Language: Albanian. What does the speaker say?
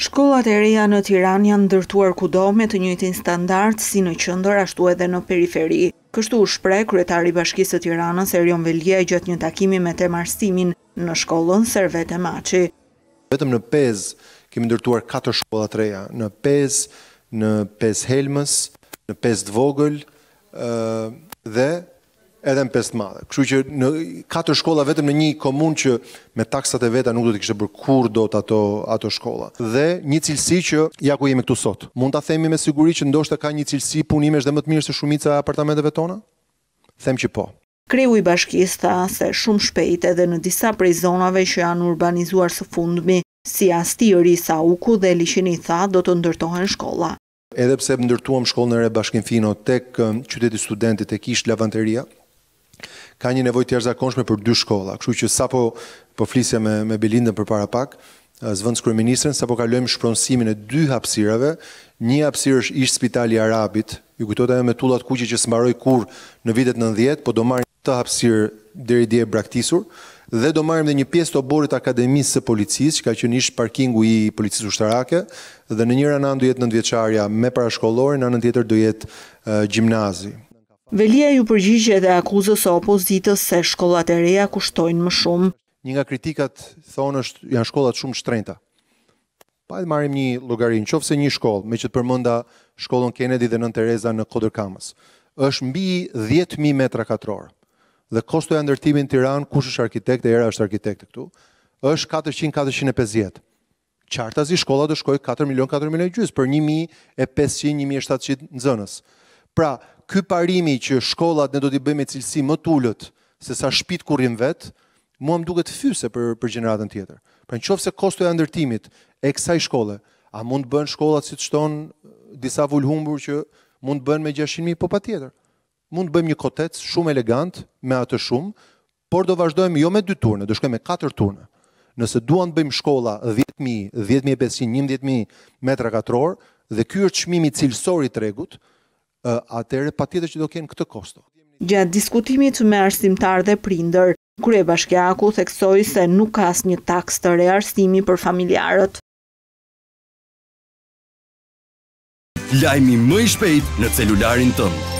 Shkollat e reja në Tiran janë ndërtuar kudo me të njëjtin standart si në qendër ashtu edhe në periferi. Kështu u shpreh kryetari i Bashkisë së Tiranës Erion Velia gjatë një takimi me Tema në shkollën Servet e Maçi. Vetëm në Pez kemi ndërtuar katër shkolla të reja, në Pez, në Pez Helmës, në Pez Dvogël, ë dhe edhe në pesë të madhe. Kështu që në katër shkolla vetëm në një komunë që me taksat e veta nuk do të kishte bërë kur dot ato ato shkolla. Dhe një cilësi që ja ku jemi këtu sot. Mund ta themi me siguri që ndoshta ka një cilësi punimesh dhe më të mirë se shumica e apartamenteve tona? Them që po. Kreu i bashkisë tha se shumë shpejt edhe në disa prej zonave që janë urbanizuar së fundmi, si Astiri, Sauku dhe Liqeni tha do të ndërtohen shkolla. Edhe pse ndërtuam shkollën e re Bashkim Fino tek um, qyteti studentit tek Ish lavanteria, ka një nevoj të jashtëzakonshme për dy shkolla. Kështu që sapo po flisja me me Belindën përpara pak, zvend kryeministrin sapo kalojmë shpronësimin e dy hapësirave. Një hapësirë është ish Spitali i Arabit. Ju kujtohet ajo me tullat kuqe që s'mbaroi kur në vitet 90, po do marrim këtë hapësirë deri dje braktisur dhe do marrim edhe një pjesë të oborit akademisë së policisë, që ka qenë ish parkingu i policisë ushtarake dhe në njëra anë do jetë nëntëvjeçaria me parashkollore, në anën tjetër do jetë uh, gjimnazi. Velia ju përgjigje dhe akuzës o opozitës se shkollat e reja kushtojnë më shumë. Një nga kritikat thonë është janë shkollat shumë shtrejnëta. Pa edhe marim një logarinë, qofë se një shkollë, me që të përmënda shkollon Kennedy dhe nën Tereza në Kodër Kamës, është mbi 10.000 metra katrorë dhe kosto e ndërtimin të kush është arkitekt e era është arkitekt e këtu, është 400-450. Qarta i shkolla dë shkoj 4 milion, 4 milion gjysë për 1.500, 1.700 në Pra, ky parimi që shkollat ne do t'i bëjmë me cilësi më të ulët se sa shpit ku rrim vet, mua më duket fyse për për gjeneratën tjetër. Pra nëse kostoja e ndërtimit e kësaj shkolle, a mund të bën shkollat si të shton disa vulhumbur që mund të bën me 600.000 po patjetër. Mund të bëjmë një kotec shumë elegant me atë shumë, por do vazhdojmë jo me dy turne, do shkojmë me katër turne. Nëse duan të bëjmë shkolla 10.000, 10.500, 11.000 metra katror dhe ky është çmimi cilësor i tregut, atëre pa tjetër që do kënë këtë kosto. Gjatë diskutimit me arsimtar dhe prinder, Krye Bashkjaku theksoj se nuk kas një taks të rearsimi për familjarët. Lajmi më i shpejt në celularin tëmë.